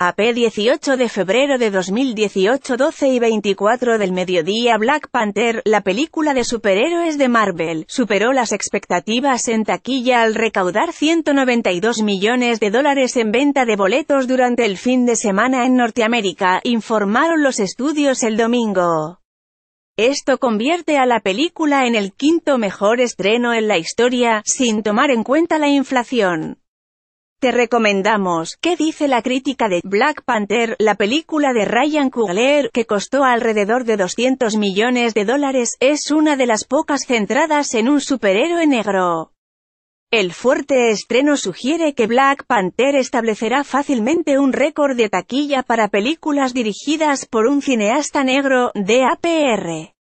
AP 18 de febrero de 2018 12 y 24 del mediodía Black Panther, la película de superhéroes de Marvel, superó las expectativas en taquilla al recaudar 192 millones de dólares en venta de boletos durante el fin de semana en Norteamérica, informaron los estudios el domingo. Esto convierte a la película en el quinto mejor estreno en la historia, sin tomar en cuenta la inflación. Te recomendamos ¿Qué dice la crítica de Black Panther, la película de Ryan Coogler que costó alrededor de 200 millones de dólares? Es una de las pocas centradas en un superhéroe negro. El fuerte estreno sugiere que Black Panther establecerá fácilmente un récord de taquilla para películas dirigidas por un cineasta negro, de APR.